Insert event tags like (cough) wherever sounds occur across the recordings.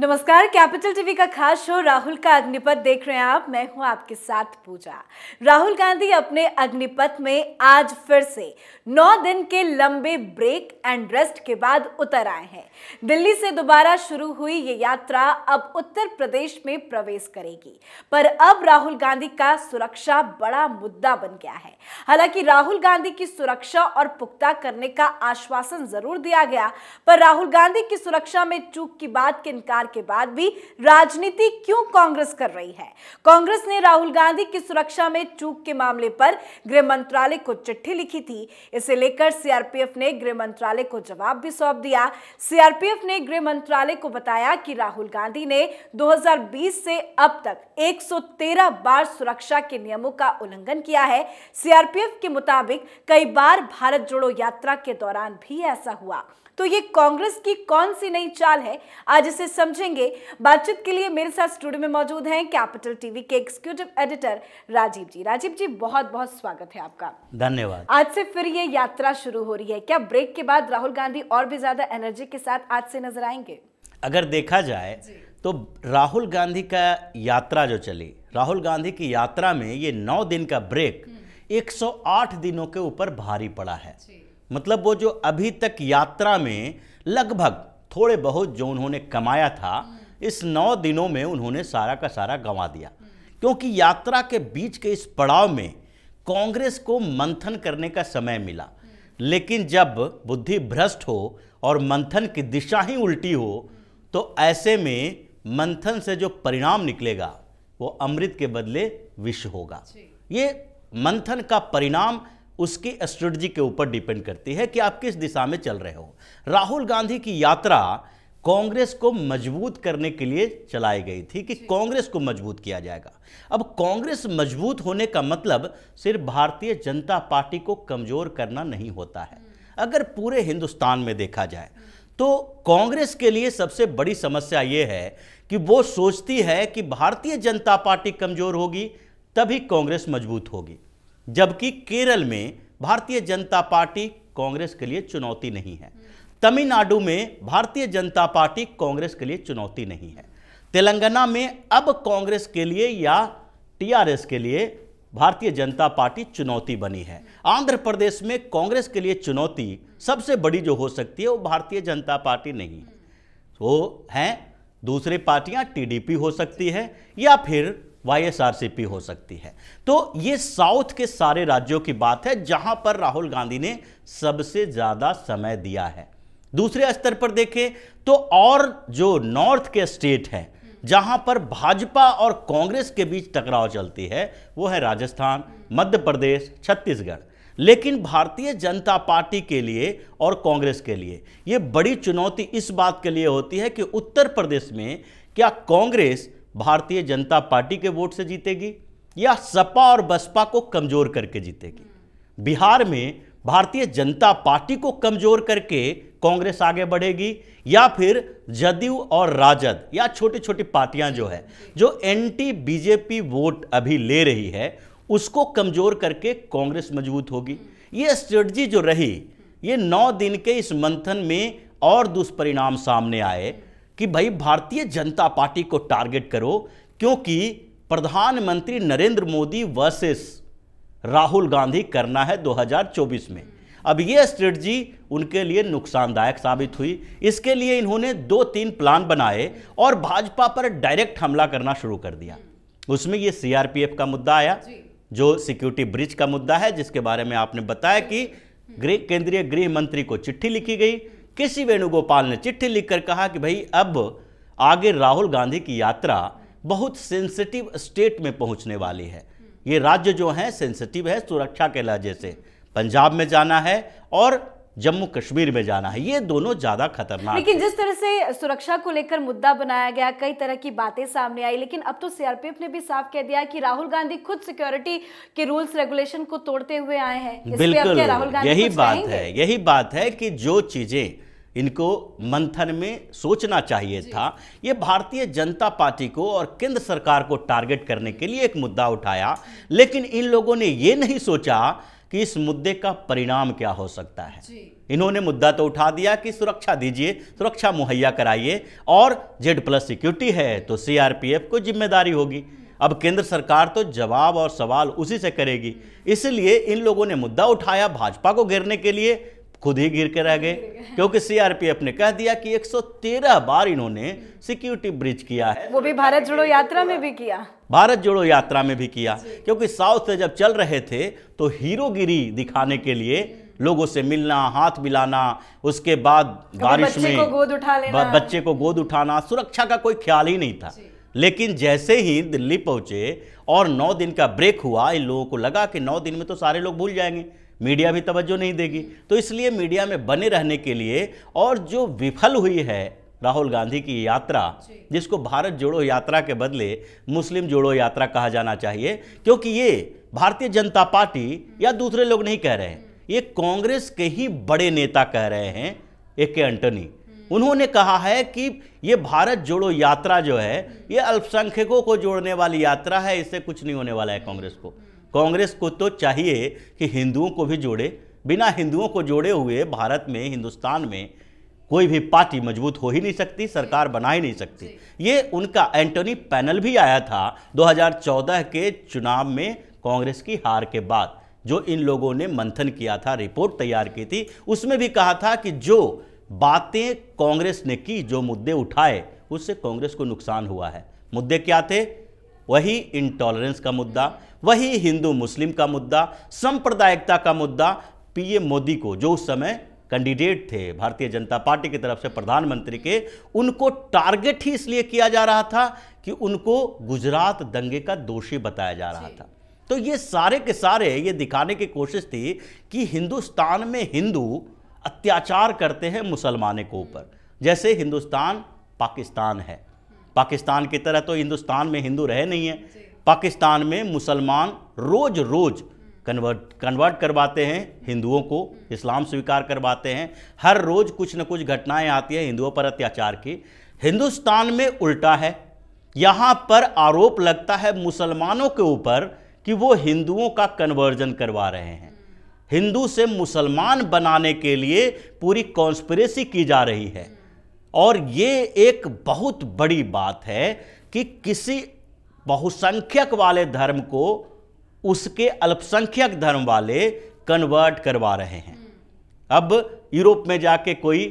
नमस्कार capital TV का खास शो राहुल का अग्निपथ देख रहे हैं आप मैं हूं आपके साथ पूजा राहुल गांधी अपने अग्निपथ में आज फिर से नौ दिन के लंबे ब्रेक एंड रेस्ट के बाद उतर आए हैं दिल्ली से दोबारा शुरू हुई ये यात्रा अब उत्तर प्रदेश में प्रवेश करेगी पर अब राहुल गांधी का सुरक्षा बड़ा मुद्दा बन गया है हालांकि राहुल गांधी की सुरक्षा और पुख्ता करने का आश्वासन जरूर दिया गया पर राहुल गांधी की सुरक्षा में चूक की बात के इनकार हार के बाद भी राजनीति क्यों कांग्रेस कर रही है कांग्रेस ने राहुल गांधी की सुरक्षा में चूक के मामले पर गृह मंत्रालय को चिट्ठी लिखी थी इसे लेकर सीआरपीएफ ने गृह मंत्रालय को जवाब भी सौंप दिया सीआरपीएफ ने गृह मंत्रालय को बताया कि राहुल गांधी ने 2020 से अब तक 113 बार सुरक्षा के नियमों का उल्लंघन किया है सीआरपीएफ के मुताबिक कई बार भारत जोड़ो यात्रा के दौरान भी ऐसा हुआ तो ये कांग्रेस की कौन सी नई चाल है आज इसे समझेंगे बातचीत के लिए मेरे साथ स्टूडियो में मौजूद हैं कैपिटल टीवी के एक्सिक्यूटिव एडिटर राजीव जी राजीव जी बहुत बहुत स्वागत है आपका धन्यवाद आज से फिर ये यात्रा शुरू हो रही है क्या ब्रेक के बाद राहुल गांधी और भी ज्यादा एनर्जी के साथ आज से नजर आएंगे अगर देखा जाए तो राहुल गांधी का यात्रा जो चली राहुल गांधी की यात्रा में ये नौ दिन का ब्रेक 108 हम्म। दिनों के ऊपर भारी पड़ा है मतलब वो जो अभी तक यात्रा में लगभग थोड़े बहुत जो उन्होंने कमाया था इस नौ दिनों में उन्होंने सारा का सारा गंवा दिया क्योंकि यात्रा के बीच के इस पड़ाव में कांग्रेस को मंथन करने का समय मिला लेकिन जब बुद्धि भ्रष्ट हो और मंथन की दिशा ही उल्टी हो तो ऐसे में मंथन से जो परिणाम निकलेगा वो अमृत के बदले विष होगा ये मंथन का परिणाम उसकी स्ट्रेटजी के ऊपर डिपेंड करती है कि आप किस दिशा में चल रहे हो राहुल गांधी की यात्रा कांग्रेस को मजबूत करने के लिए चलाई गई थी कि कांग्रेस को मजबूत किया जाएगा अब कांग्रेस मजबूत होने का मतलब सिर्फ भारतीय जनता पार्टी को कमज़ोर करना नहीं होता है हम्म। अगर पूरे हिंदुस्तान में देखा जाए तो कांग्रेस के लिए सबसे बड़ी समस्या ये है कि वो सोचती है कि भारतीय जनता पार्टी कमज़ोर होगी तभी कांग्रेस मजबूत होगी जबकि केरल में भारतीय जनता पार्टी कांग्रेस के लिए चुनौती नहीं है तमिलनाडु में भारतीय जनता पार्टी कांग्रेस के लिए चुनौती नहीं है तेलंगाना में अब कांग्रेस के लिए या टीआरएस के लिए भारतीय जनता पार्टी चुनौती बनी है आंध्र प्रदेश में कांग्रेस के लिए चुनौती सबसे बड़ी जो हो सकती है वो भारतीय जनता पार्टी नहीं वो हैं दूसरी पार्टियां टीडीपी हो सकती है या फिर वाईएसआरसीपी हो सकती है तो ये साउथ के सारे राज्यों की बात है जहां पर राहुल गांधी ने सबसे ज्यादा समय दिया है दूसरे स्तर पर देखें तो और जो नॉर्थ के स्टेट हैं जहां पर भाजपा और कांग्रेस के बीच टकराव चलती है वो है राजस्थान मध्य प्रदेश छत्तीसगढ़ लेकिन भारतीय जनता पार्टी के लिए और कांग्रेस के लिए ये बड़ी चुनौती इस बात के लिए होती है कि उत्तर प्रदेश में क्या कांग्रेस भारतीय जनता पार्टी के वोट से जीतेगी या सपा और बसपा को कमजोर करके जीतेगी बिहार में भारतीय जनता पार्टी को कमजोर करके कांग्रेस आगे बढ़ेगी या फिर जदयू और राजद या छोटी छोटी पार्टियां जो है जो एंटी बीजेपी वोट अभी ले रही है उसको कमजोर करके कांग्रेस मजबूत होगी ये स्ट्रेटजी जो रही ये नौ दिन के इस मंथन में और दुष्परिणाम सामने आए कि भाई भारतीय जनता पार्टी को टारगेट करो क्योंकि प्रधानमंत्री नरेंद्र मोदी वर्सेस राहुल गांधी करना है 2024 में अब यह स्ट्रेटजी उनके लिए नुकसानदायक साबित हुई इसके लिए इन्होंने दो तीन प्लान बनाए और भाजपा पर डायरेक्ट हमला करना शुरू कर दिया उसमें ये सीआरपीएफ का मुद्दा आया जो सिक्योरिटी ब्रिज का मुद्दा है जिसके बारे में आपने बताया कि केंद्रीय गृह मंत्री को चिट्ठी लिखी गई के सी वेणुगोपाल ने चिट्ठी लिखकर कहा कि भाई अब आगे राहुल गांधी की यात्रा बहुत सेंसिटिव स्टेट में पहुंचने वाली है ये राज्य जो हैं सेंसिटिव है सुरक्षा के लहजे से पंजाब में जाना है और जम्मू कश्मीर में जाना है ये दोनों ज्यादा खतरनाक लेकिन जिस तरह से सुरक्षा को लेकर मुद्दा बनाया गया कई तरह की बातें सामने आई लेकिन अब तो सीआरपीएफ ने भी साफ कह दिया कि राहुल गांधी खुद सिक्योरिटी के रूल्स रेगुलेशन को तोड़ते हुए आए हैं बिल्कुल यही बात है यही बात है कि जो चीजें इनको मंथन में सोचना चाहिए था ये भारतीय जनता पार्टी को और केंद्र सरकार को टारगेट करने के लिए एक मुद्दा उठाया लेकिन इन लोगों ने ये नहीं सोचा कि इस मुद्दे का परिणाम क्या हो सकता है इन्होंने मुद्दा तो उठा दिया कि सुरक्षा दीजिए सुरक्षा मुहैया कराइए और जेड प्लस सिक्योरिटी है तो सीआरपीएफ को जिम्मेदारी होगी अब केंद्र सरकार तो जवाब और सवाल उसी से करेगी इसलिए इन लोगों ने मुद्दा उठाया भाजपा को घेरने के लिए खुद ही गिर के रह गए क्योंकि सीआरपीएफ ने कह दिया कि 113 बार इन्होंने सिक्योरिटी ब्रिज किया है वो भी भारत जोड़ो यात्रा में भी किया भारत जोड़ो यात्रा में भी किया क्योंकि साउथ से जब चल रहे थे तो हीरोगिरी दिखाने के लिए लोगों से मिलना हाथ मिलाना उसके बाद बारिश में गोद उठा लेना बच्चे को गोद उठाना सुरक्षा का कोई ख्याल ही नहीं था लेकिन जैसे ही दिल्ली पहुंचे और नौ दिन का ब्रेक हुआ इन लोगों को लगा कि नौ दिन में तो सारे लोग भूल जाएंगे मीडिया भी तवज्जो नहीं देगी तो इसलिए मीडिया में बने रहने के लिए और जो विफल हुई है राहुल गांधी की यात्रा जिसको भारत जोड़ो यात्रा के बदले मुस्लिम जोड़ो यात्रा कहा जाना चाहिए क्योंकि ये भारतीय जनता पार्टी हम्म। या दूसरे लोग नहीं कह रहे हैं हम्म। ये कांग्रेस के ही बड़े नेता कह रहे हैं ए के एंटनी हम्म। उन्होंने कहा है कि ये भारत जोड़ो यात्रा जो है ये अल्पसंख्यकों को जोड़ने वाली यात्रा है इससे कुछ नहीं होने वाला है कांग्रेस को कांग्रेस को तो चाहिए कि हिंदुओं को भी जोड़े बिना हिंदुओं को जोड़े हुए भारत में हिंदुस्तान में कोई भी पार्टी मजबूत हो ही नहीं सकती सरकार बना ही नहीं सकती ये उनका एंटोनी पैनल भी आया था 2014 के चुनाव में कांग्रेस की हार के बाद जो इन लोगों ने मंथन किया था रिपोर्ट तैयार की थी उसमें भी कहा था कि जो बातें कांग्रेस ने की जो मुद्दे उठाए उससे कांग्रेस को नुकसान हुआ है मुद्दे क्या थे वही इंटॉलरेंस का मुद्दा वही हिंदू मुस्लिम का मुद्दा सांप्रदायिकता का मुद्दा पीएम मोदी को जो उस समय कैंडिडेट थे भारतीय जनता पार्टी की तरफ से प्रधानमंत्री के उनको टारगेट ही इसलिए किया जा रहा था कि उनको गुजरात दंगे का दोषी बताया जा रहा था तो ये सारे के सारे ये दिखाने की कोशिश थी कि हिंदुस्तान में हिंदू अत्याचार करते हैं मुसलमानों के ऊपर जैसे हिंदुस्तान पाकिस्तान है पाकिस्तान की तरह तो हिंदुस्तान में हिंदू रहे नहीं है पाकिस्तान में मुसलमान रोज़ रोज़ हम्म। कन्वर्ट कन्वर्ट करवाते हैं हिंदुओं को हम्म। इस्लाम स्वीकार करवाते हैं हर रोज़ कुछ न कुछ घटनाएं आती है हिंदुओं पर अत्याचार की हिंदुस्तान में उल्टा है यहाँ पर आरोप लगता है मुसलमानों के ऊपर कि वो हिंदुओं का कन्वर्जन करवा रहे हैं हम्म। हिंदू से मुसलमान बनाने के लिए पूरी कॉन्स्परेसी की जा रही है और ये एक बहुत बड़ी बात है कि किसी बहुसंख्यक वाले धर्म को उसके अल्पसंख्यक धर्म वाले कन्वर्ट करवा रहे हैं अब यूरोप में जाके कोई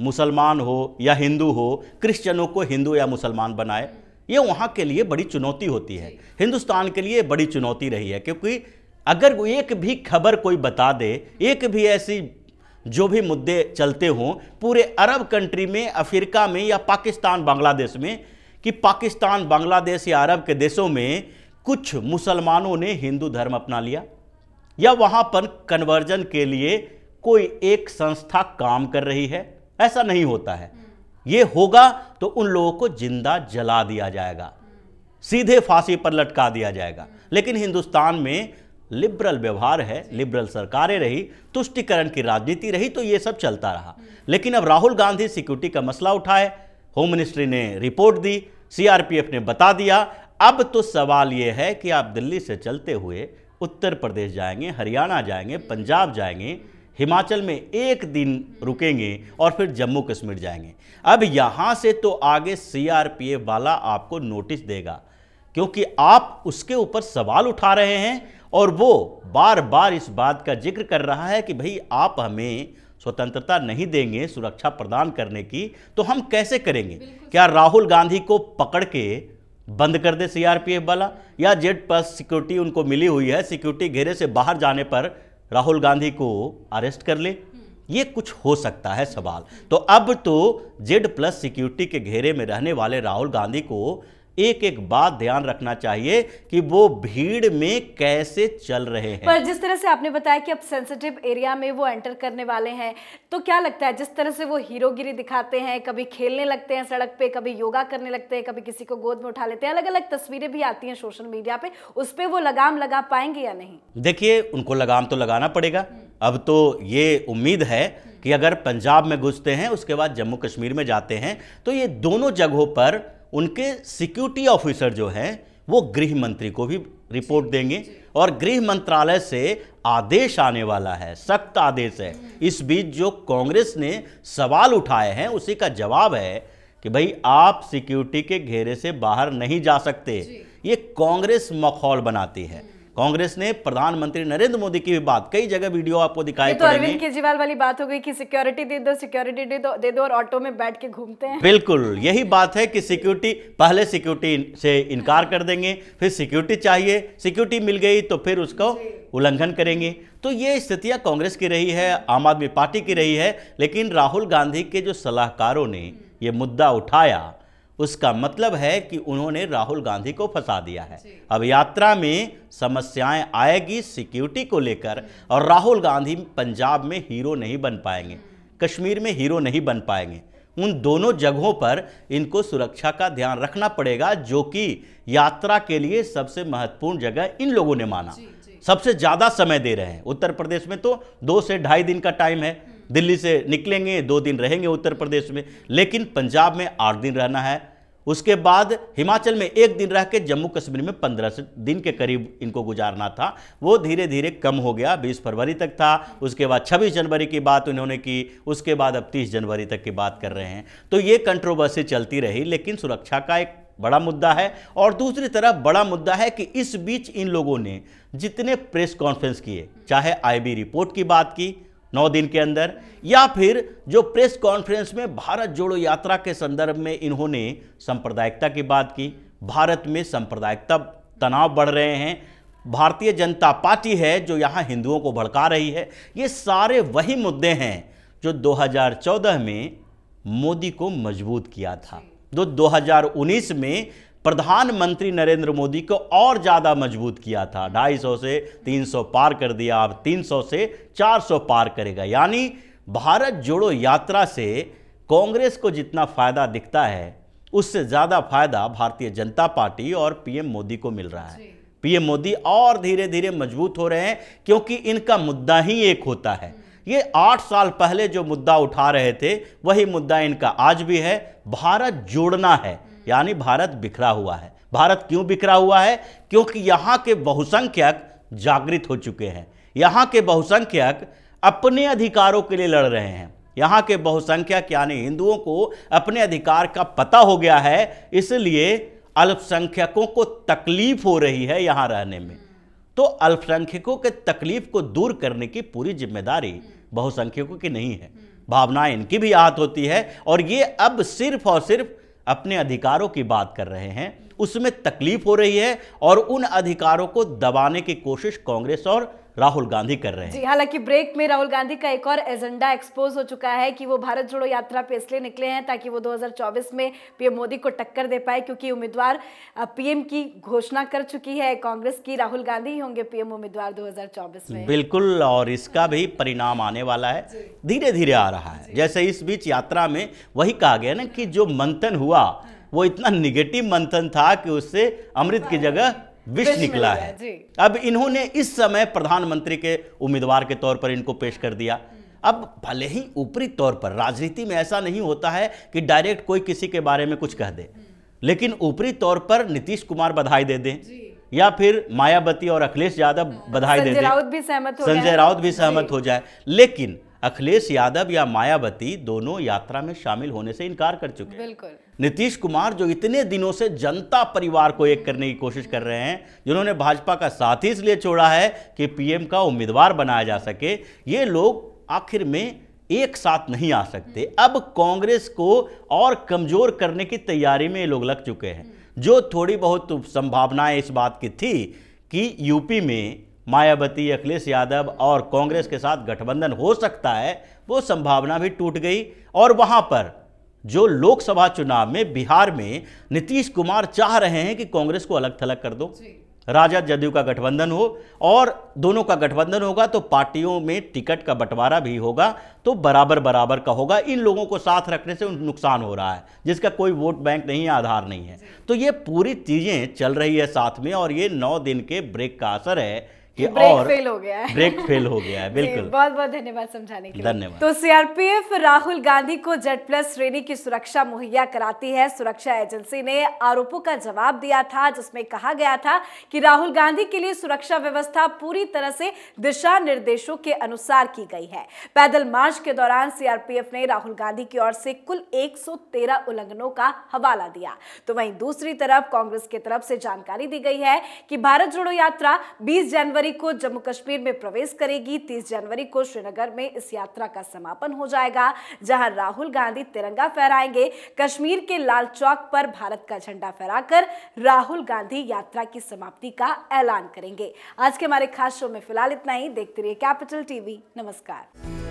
मुसलमान हो या हिंदू हो क्रिश्चियनों को हिंदू या मुसलमान बनाए ये वहाँ के लिए बड़ी चुनौती होती है हिंदुस्तान के लिए बड़ी चुनौती रही है क्योंकि अगर एक भी खबर कोई बता दे एक भी ऐसी जो भी मुद्दे चलते हों पूरे अरब कंट्री में अफ्रीका में या पाकिस्तान बांग्लादेश में कि पाकिस्तान बांग्लादेश या अरब के देशों में कुछ मुसलमानों ने हिंदू धर्म अपना लिया या वहाँ पर कन्वर्जन के लिए कोई एक संस्था काम कर रही है ऐसा नहीं होता है ये होगा तो उन लोगों को जिंदा जला दिया जाएगा सीधे फांसी पर लटका दिया जाएगा लेकिन हिंदुस्तान में लिबरल व्यवहार है लिबरल सरकारें रही तुष्टिकरण की राजनीति रही तो ये सब चलता रहा लेकिन अब राहुल गांधी सिक्योरिटी का मसला उठाए होम मिनिस्ट्री ने रिपोर्ट दी सीआरपीएफ ने बता दिया अब तो सवाल ये है कि आप दिल्ली से चलते हुए उत्तर प्रदेश जाएंगे हरियाणा जाएंगे पंजाब जाएंगे हिमाचल में एक दिन रुकेंगे और फिर जम्मू कश्मीर जाएंगे अब यहाँ से तो आगे सी वाला आपको नोटिस देगा क्योंकि आप उसके ऊपर सवाल उठा रहे हैं और वो बार बार इस बात का जिक्र कर रहा है कि भाई आप हमें स्वतंत्रता नहीं देंगे सुरक्षा प्रदान करने की तो हम कैसे करेंगे क्या राहुल गांधी को पकड़ के बंद कर दे सीआरपीएफ वाला या जेट पास सिक्योरिटी उनको मिली हुई है सिक्योरिटी घेरे से बाहर जाने पर राहुल गांधी को अरेस्ट कर ले हम्म। ये कुछ हो सकता है सवाल तो अब तो जेड प्लस सिक्योरिटी के घेरे में रहने वाले राहुल गांधी को एक एक बात ध्यान रखना चाहिए कि वो भीड़ में कैसे चल रहे हैं पर जिस तरह से आपने बताया कि अब सेंसिटिव एरिया में वो एंटर करने वाले हैं तो क्या लगता है जिस तरह से वो हीरोगिरी दिखाते हैं कभी खेलने लगते हैं सड़क पे कभी योगा करने लगते हैं कभी किसी को गोद में उठा लेते हैं अलग अलग तस्वीरें भी आती हैं सोशल मीडिया पे उस पर वो लगाम लगा पाएंगे या नहीं देखिए उनको लगाम तो लगाना पड़ेगा अब तो ये उम्मीद है कि अगर पंजाब में घुसते हैं उसके बाद जम्मू कश्मीर में जाते हैं तो ये दोनों जगहों पर उनके सिक्योरिटी ऑफिसर जो हैं वो गृह मंत्री को भी रिपोर्ट देंगे और गृह मंत्रालय से आदेश आने वाला है सख्त आदेश है इस बीच जो कांग्रेस ने सवाल उठाए हैं उसी का जवाब है कि भाई आप सिक्योरिटी के घेरे से बाहर नहीं जा सकते ये कांग्रेस मखौल बनाती है कांग्रेस ने प्रधानमंत्री नरेंद्र मोदी की भी बात कई जगह वीडियो आपको दिखाई तो अरविंद केजरीवाल वाली बात हो गई कि सिक्योरिटी दे दो सिक्योरिटी दे दो दे दो और ऑटो में बैठ के घूमते हैं बिल्कुल यही बात है कि सिक्योरिटी पहले सिक्योरिटी से इनकार कर देंगे फिर सिक्योरिटी चाहिए सिक्योरिटी मिल गई तो फिर उसको उल्लंघन करेंगे तो ये स्थितियां कांग्रेस की रही है आम आदमी पार्टी की रही है लेकिन राहुल गांधी के जो सलाहकारों ने ये मुद्दा उठाया उसका मतलब है कि उन्होंने राहुल गांधी को फंसा दिया है अब यात्रा में समस्याएं आएगी सिक्योरिटी को लेकर और राहुल गांधी पंजाब में हीरो नहीं बन पाएंगे कश्मीर में हीरो नहीं बन पाएंगे उन दोनों जगहों पर इनको सुरक्षा का ध्यान रखना पड़ेगा जो कि यात्रा के लिए सबसे महत्वपूर्ण जगह इन लोगों ने माना सबसे ज़्यादा समय दे रहे हैं उत्तर प्रदेश में तो दो से ढाई दिन का टाइम है दिल्ली से निकलेंगे दो दिन रहेंगे उत्तर प्रदेश में लेकिन पंजाब में आठ दिन रहना है उसके बाद हिमाचल में एक दिन रह के जम्मू कश्मीर में पंद्रह दिन के करीब इनको गुजारना था वो धीरे धीरे कम हो गया बीस फरवरी तक था उसके बाद छब्बीस जनवरी की बात उन्होंने की उसके बाद अब तीस जनवरी तक की बात कर रहे हैं तो ये कंट्रोवर्सी चलती रही लेकिन सुरक्षा का एक बड़ा मुद्दा है और दूसरी तरफ बड़ा मुद्दा है कि इस बीच इन लोगों ने जितने प्रेस कॉन्फ्रेंस किए चाहे आईबी रिपोर्ट की बात की नौ दिन के अंदर या फिर जो प्रेस कॉन्फ्रेंस में भारत जोड़ो यात्रा के संदर्भ में इन्होंने सांप्रदायिकता की बात की भारत में सांप्रदायिकता तनाव बढ़ रहे हैं भारतीय जनता पार्टी है जो यहाँ हिंदुओं को भड़का रही है ये सारे वही मुद्दे हैं जो 2014 में मोदी को मजबूत किया था जो 2019 में प्रधानमंत्री नरेंद्र मोदी को और ज़्यादा मजबूत किया था 250 से 300 पार कर दिया अब 300 से 400 पार करेगा यानी भारत जोड़ो यात्रा से कांग्रेस को जितना फ़ायदा दिखता है उससे ज़्यादा फायदा भारतीय जनता पार्टी और पीएम मोदी को मिल रहा है पीएम मोदी और धीरे धीरे मजबूत हो रहे हैं क्योंकि इनका मुद्दा ही एक होता है हम्म। ये आठ साल पहले जो मुद्दा उठा रहे थे वही मुद्दा इनका आज भी है भारत जोड़ना है यानी भारत बिखरा हुआ है भारत क्यों बिखरा हुआ है क्योंकि यहाँ के बहुसंख्यक जागृत हो चुके हैं यहाँ के बहुसंख्यक अपने अधिकारों के लिए लड़ रहे हैं यहाँ के बहुसंख्यक यानी हिंदुओं को अपने अधिकार का पता हो गया है इसलिए अल्पसंख्यकों को तकलीफ हो रही है यहाँ रहने में तो अल्पसंख्यकों के तकलीफ को दूर करने की पूरी जिम्मेदारी बहुसंख्यकों की नहीं है भावनाएं इनकी भी आहत होती है और ये अब सिर्फ और सिर्फ अपने अधिकारों की बात कर रहे हैं उसमें तकलीफ हो रही है और उन अधिकारों को दबाने की कोशिश कांग्रेस और राहुल गांधी कर रहे हैं जी हालांकि ब्रेक में राहुल गांधी का एक और एजेंडा एक्सपोज हो चुका है कि वो भारत जोड़ो यात्रा पे इसलिए निकले हैं ताकि वो 2024 में पीएम मोदी को टक्कर दे पाए क्योंकि उम्मीदवार पीएम की घोषणा कर चुकी है कांग्रेस की राहुल गांधी होंगे पीएम उम्मीदवार दो में बिल्कुल और इसका भी परिणाम आने वाला है धीरे धीरे आ रहा है जैसे इस बीच यात्रा में वही कहा गया ना कि जो मंथन हुआ हाँ। वो इतना निगेटिव मंथन था कि उससे अमृत की हाँ। जगह विष निकला है अब इन्होंने इस समय प्रधानमंत्री के उम्मीदवार के तौर पर इनको पेश कर दिया अब भले ही ऊपरी तौर पर राजनीति में ऐसा नहीं होता है कि डायरेक्ट कोई किसी के बारे में कुछ कह दे लेकिन ऊपरी तौर पर नीतीश कुमार बधाई दे दें या फिर मायावती और अखिलेश यादव बधाई दे दें संजय राउत भी सहमत हो जाए लेकिन अखिलेश यादव या मायावती दोनों यात्रा में शामिल होने से इनकार कर चुके हैं बिल्कुल नीतीश कुमार जो इतने दिनों से जनता परिवार को एक करने की कोशिश कर रहे हैं जिन्होंने भाजपा का साथ ही इसलिए छोड़ा है कि पीएम का उम्मीदवार बनाया जा सके ये लोग आखिर में एक साथ नहीं आ सकते अब कांग्रेस को और कमजोर करने की तैयारी में ये लोग लग चुके हैं जो थोड़ी बहुत संभावनाएं इस बात की थी कि यूपी में मायावती अखिलेश यादव और कांग्रेस के साथ गठबंधन हो सकता है वो संभावना भी टूट गई और वहाँ पर जो लोकसभा चुनाव में बिहार में नीतीश कुमार चाह रहे हैं कि कांग्रेस को अलग थलग कर दो राजा जदयू का गठबंधन हो और दोनों का गठबंधन होगा तो पार्टियों में टिकट का बंटवारा भी होगा तो बराबर बराबर का होगा इन लोगों को साथ रखने से नुकसान हो रहा है जिसका कोई वोट बैंक नहीं है आधार नहीं है तो ये पूरी चीज़ें चल रही है साथ में और ये नौ दिन के ब्रेक का असर है कि ब्रेक और फेल हो गया है ब्रेक फेल हो गया है (laughs) बिल्कुल बहुत बहुत धन्यवाद समझाने के लिए धन्यवाद तो सीआरपीएफ राहुल गांधी को जेड प्लस श्रेणी की सुरक्षा मुहैया कराती है सुरक्षा एजेंसी ने आरोपों का जवाब दिया था जिसमें कहा गया था कि राहुल गांधी के लिए सुरक्षा व्यवस्था पूरी तरह से दिशा निर्देशों के अनुसार की गई है पैदल मार्च के दौरान सीआरपीएफ ने राहुल गांधी की ओर से कुल एक उल्लंघनों का हवाला दिया तो वही दूसरी तरफ कांग्रेस की तरफ से जानकारी दी गई है कि भारत जोड़ो यात्रा बीस जनवरी जनवरी को जम्मू कश्मीर में प्रवेश करेगी 30 जनवरी को श्रीनगर में इस यात्रा का समापन हो जाएगा जहां राहुल गांधी तिरंगा फहराएंगे कश्मीर के लाल चौक पर भारत का झंडा फहराकर राहुल गांधी यात्रा की समाप्ति का ऐलान करेंगे आज के हमारे खास शो में फिलहाल इतना ही देखते रहिए कैपिटल टीवी नमस्कार